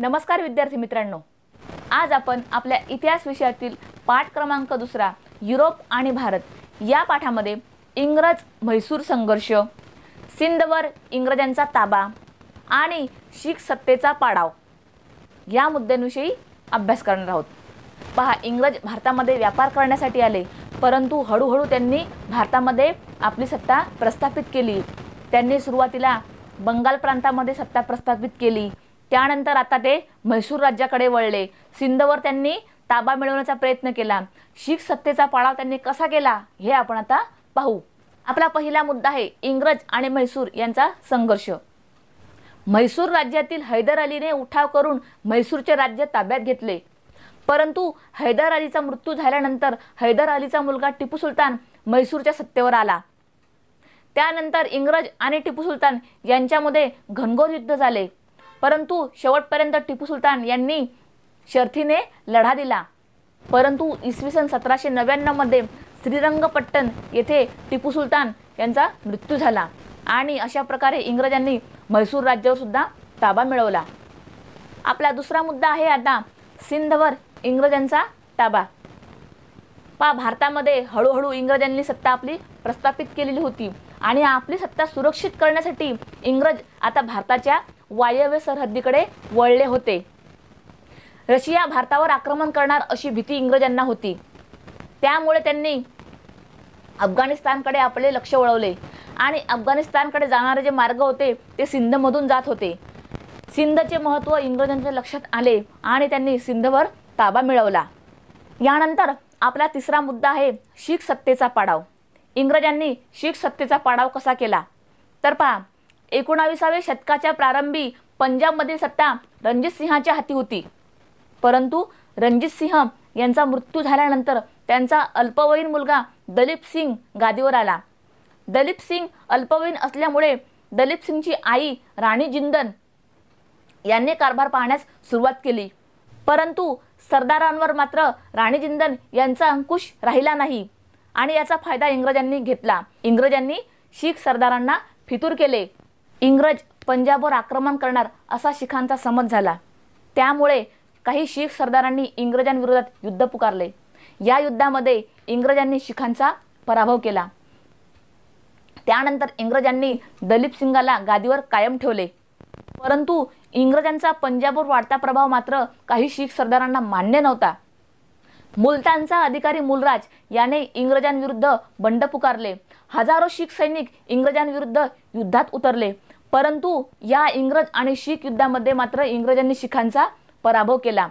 नमस्कार विद्यार्थी मित्रांनो आज आपण आपल्या इतिहास विषयातील पाठ क्रमांक दुसरा युरोप आणि भारत या पाठामध्ये इंग्रज म्हैसूर संघर्ष सिंधवर इंग्रजांचा ताबा आणि शीख सत्तेचा पाडाव या मुद्द्यांविषयी अभ्यास करणार आहोत पहा इंग्रज भारतामध्ये व्यापार करण्यासाठी आले परंतु हळूहळू त्यांनी भारतामध्ये आपली सत्ता प्रस्थापित केली त्यांनी सुरुवातीला बंगाल प्रांतामध्ये सत्ता प्रस्थापित केली त्यानंतर आता ते म्हैसूर राज्याकडे वळले सिंधवर त्यांनी ताबा मिळवण्याचा प्रयत्न केला शीख सत्तेचा पाळाव त्यांनी कसा केला हे आपण आता पाहू आपला पहिला मुद्दा आहे इंग्रज आणि म्हैसूर यांचा संघर्ष म्हैसूर राज्यातील हैदर अलीने उठाव करून म्हैसूरचे राज्य ताब्यात घेतले परंतु हैदर अलीचा मृत्यू झाल्यानंतर हैदर अलीचा मुलगा टिपू सुलतान म्हैसूरच्या सत्तेवर आला त्यानंतर इंग्रज आणि टिपू सुलतान यांच्यामध्ये घनघोर युद्ध झाले परंतु शेवटपर्यंत टिपू सुलतान यांनी शर्थीने लढा दिला परंतु इसवी सन सतराशे नव्याण्णवमध्ये श्रीरंगपट्टण येथे टिपू सुलतान यांचा मृत्यू झाला आणि अशा प्रकारे इंग्रजांनी म्हैसूर राज्यावर सुद्धा ताबा मिळवला आपला दुसरा मुद्दा आहे आता सिंधवर इंग्रजांचा ताबा पा भारतामध्ये हळूहळू इंग्रजांनी सत्ता आपली प्रस्थापित केलेली होती आणि आपली सत्ता सुरक्षित करण्यासाठी इंग्रज आता भारताच्या वायव्य सरहद्दीकडे वळले होते रशिया भारतावर आक्रमण करणार अशी भीती इंग्रजांना होती त्यामुळे त्यांनी अफगाणिस्तानकडे आपले लक्ष वळवले आणि अफगाणिस्तानकडे जाणारे जे मार्ग होते ते सिंधमधून जात होते सिंधचे महत्त्व इंग्रजांच्या लक्षात आले आणि त्यांनी सिंधवर ताबा मिळवला यानंतर आपला तिसरा मुद्दा आहे शीख सत्तेचा पाडाव इंग्रजांनी शीख सत्तेचा पाडाव कसा केला तर पहा एकोणाविसाव्या शतकाच्या प्रारंभी पंजाबमधील सत्ता रणजित सिंहाच्या हाती होती परंतु रणजित सिंह यांचा मृत्यू झाल्यानंतर त्यांचा अल्पवयीन मुलगा दलीप सिंग गादीवर आला दलीप सिंग अल्पवयीन असल्यामुळे दलीप सिंगची आई राणी जिंदन यांनी कारभार पाहण्यास सुरुवात केली परंतु सरदारांवर मात्र राणी जिंदन यांचा अंकुश राहिला नाही आणि याचा फायदा इंग्रजांनी घेतला इंग्रजांनी शीख सरदारांना फितूर केले इंग्रज पंजाबवर आक्रमण करणार असा शिखांचा समज झाला त्यामुळे काही शीख सरदारांनी इंग्रजांविरोधात युद्ध पुकारले या युद्धामध्ये इंग्रजांनी शिखांचा पराभव केला त्यानंतर इंग्रजांनी दलीप सिंगाला गादीवर कायम ठेवले परंतु इंग्रजांचा पंजाबवर वाढता प्रभाव मात्र काही शीख सरदारांना मान्य नव्हता मुलतानचा अधिकारी मुलराज याने इंग्रजांविरुद्ध बंड पुकारले हजारो शीख सैनिक इंग्रजांविरुद्ध युद्धात उतरले परंतु या इंग्रज आणि शीख युद्धामध्ये मात्र इंग्रजांनी शिखांचा पराभव केला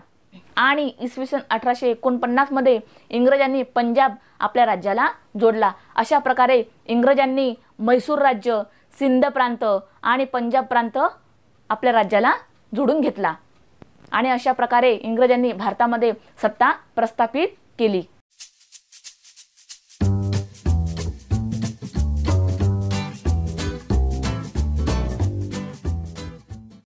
आणि इसवी सन अठराशे एकोणपन्नासमध्ये इंग्रजांनी पंजाब आपल्या राज्याला जोडला अशा प्रकारे इंग्रजांनी म्हैसूर राज्य सिंध प्रांत आणि पंजाब प्रांत आपल्या राज्याला जोडून घेतला आणि अशा प्रकारे इंग्रजांनी भारतामध्ये सत्ता प्रस्थापित केली